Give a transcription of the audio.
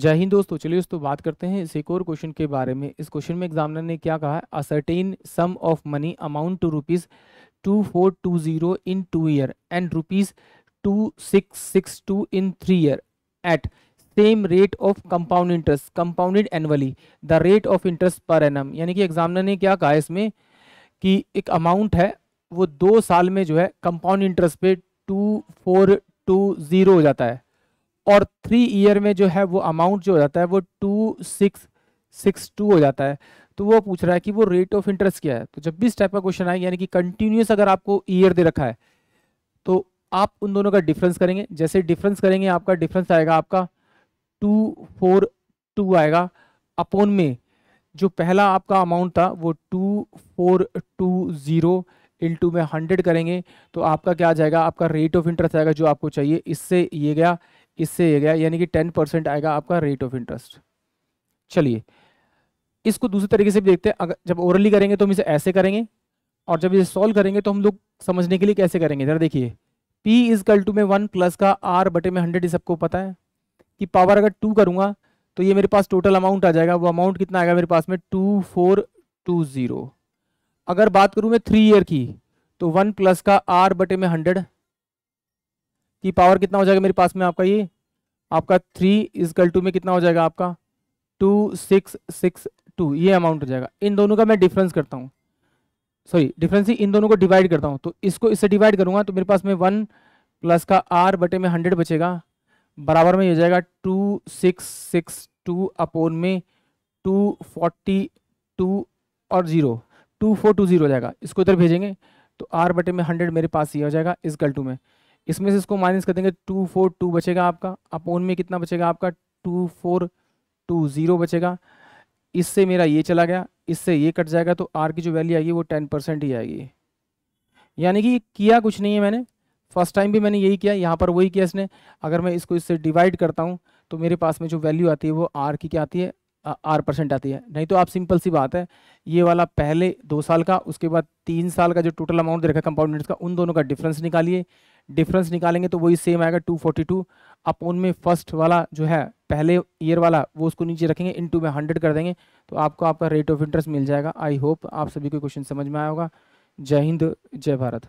जय हिंद दोस्तों चलिए दोस्तों बात करते हैं इस एक और क्वेश्चन के बारे में इस क्वेश्चन में एग्जामिनर ने क्या कहा है a certain sum of money amount to rupees two four two zero in two year and rupees two six six two in three year at same rate of compound interest compounded annually the rate of interest per एन यानी कि examiner ने क्या कहा इसमें कि एक amount है वो दो साल में जो है कंपाउंड इंटरेस्ट पे टू फोर टू ज़ीरो हो जाता है और थ्री ईयर में जो है वो अमाउंट जो हो जाता है वो टू सिक्स सिक्स टू हो जाता है तो वो पूछ रहा है कि वो रेट ऑफ इंटरेस्ट क्या है तो जब भी इस टाइप का क्वेश्चन आए यानी कि कंटिन्यूस अगर आपको ईयर दे रखा है तो आप उन दोनों का डिफरेंस करेंगे जैसे डिफरेंस करेंगे आपका डिफरेंस आएगा आपका टू फोर टू आएगा अपोन में जो पहला आपका अमाउंट था वो two four two zero into में हंड्रेड करेंगे तो आपका क्या आ जाएगा आपका रेट ऑफ इंटरेस्ट आएगा जो आपको चाहिए इससे ये गया इससे ये गया यानी कि टेन परसेंट आएगा आपका रेट ऑफ इंटरेस्ट चलिए इसको दूसरे तरीके से भी देखते हैं अगर जब ओरली करेंगे तो हम इसे ऐसे करेंगे और जब इसे सॉल्व करेंगे तो हम लोग समझने के लिए कैसे करेंगे जरा देखिए पी इज कल टू में वन प्लस का आर बटे में हंड्रेड ये सबको पता है कि पावर अगर टू करूंगा तो ये मेरे पास टोटल अमाउंट आ जाएगा वो अमाउंट कितना आएगा मेरे पास में टू फोर टू ज़ीरो अगर बात करूं मैं थ्री ईयर की तो वन प्लस का आर बटे में हंड्रेड की पावर कितना हो जाएगा मेरे पास में आपका ये आपका थ्री इजकल टू में कितना हो जाएगा आपका टू सिक्स सिक्स टू ये अमाउंट हो जाएगा इन दोनों का मैं डिफरेंस करता हूँ सॉरी डिफरेंस ही इन दोनों को डिवाइड करता हूँ तो इसको इससे डिवाइड करूँगा तो मेरे पास में वन प्लस का आर बटे में हंड्रेड बचेगा बराबर में ये हो जाएगा two six six two upon में टू फोर्टी टू और zero two four two zero हो जाएगा इसको इधर भेजेंगे तो आर बटे में हंड्रेड मेरे पास ये हो जाएगा इस गल टू में इसमें से इसको माइनस कर देंगे टू फोर टू बचेगा आपका अपोन में कितना बचेगा आपका टू फोर टू ज़ीरो बचेगा इससे मेरा ये चला गया इससे ये कट जाएगा तो आर की जो वैल्यू आएगी वो टेन परसेंट ही आएगी यानी कि किया कुछ नहीं है मैंने फर्स्ट टाइम भी मैंने यही किया यहाँ पर वही किया इसने अगर मैं इसको इससे डिवाइड करता हूँ तो मेरे पास में जो वैल्यू आती है वो आर की क्या आती है आर परसेंट आती है नहीं तो आप सिंपल सी बात है ये वाला पहले दो साल का उसके बाद तीन साल का जो टोटल अमाउंट देखा कंपाउंड का उन दोनों का डिफरेंस निकालिए डिफरेंस निकालेंगे तो वही सेम आएगा टू फोर्टी टू अपॉन उनमें फर्स्ट वाला जो है पहले ईयर वाला वो उसको नीचे रखेंगे टू में हंड्रेड कर देंगे तो आपको आपका रेट ऑफ इंटरेस्ट मिल जाएगा आई होप आप सभी को क्वेश्चन समझ में आया होगा जय हिंद जय भारत